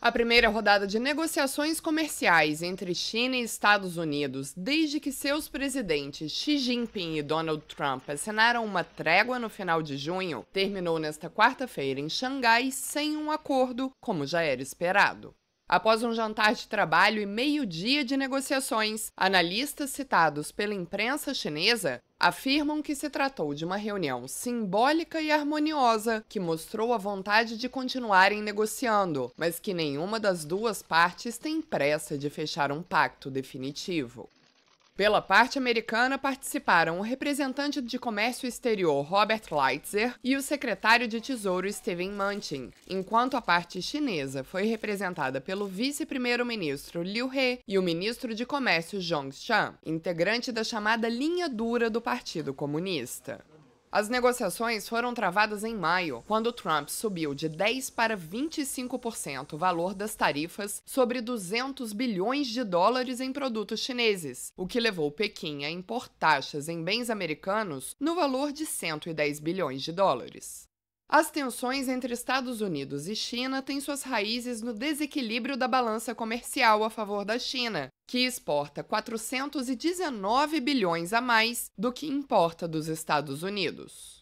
A primeira rodada de negociações comerciais entre China e Estados Unidos, desde que seus presidentes Xi Jinping e Donald Trump assinaram uma trégua no final de junho, terminou nesta quarta-feira em Xangai sem um acordo, como já era esperado. Após um jantar de trabalho e meio-dia de negociações, analistas citados pela imprensa chinesa afirmam que se tratou de uma reunião simbólica e harmoniosa que mostrou a vontade de continuarem negociando, mas que nenhuma das duas partes tem pressa de fechar um pacto definitivo. Pela parte americana, participaram o representante de comércio exterior Robert Leitzer e o secretário de Tesouro Steven Manchin, enquanto a parte chinesa foi representada pelo vice-primeiro-ministro Liu He e o ministro de comércio Zhongshan, integrante da chamada linha dura do Partido Comunista. As negociações foram travadas em maio, quando Trump subiu de 10 para 25% o valor das tarifas sobre 200 bilhões de dólares em produtos chineses, o que levou Pequim a impor taxas em bens americanos no valor de 110 bilhões de dólares. As tensões entre Estados Unidos e China têm suas raízes no desequilíbrio da balança comercial a favor da China, que exporta 419 bilhões a mais do que importa dos Estados Unidos.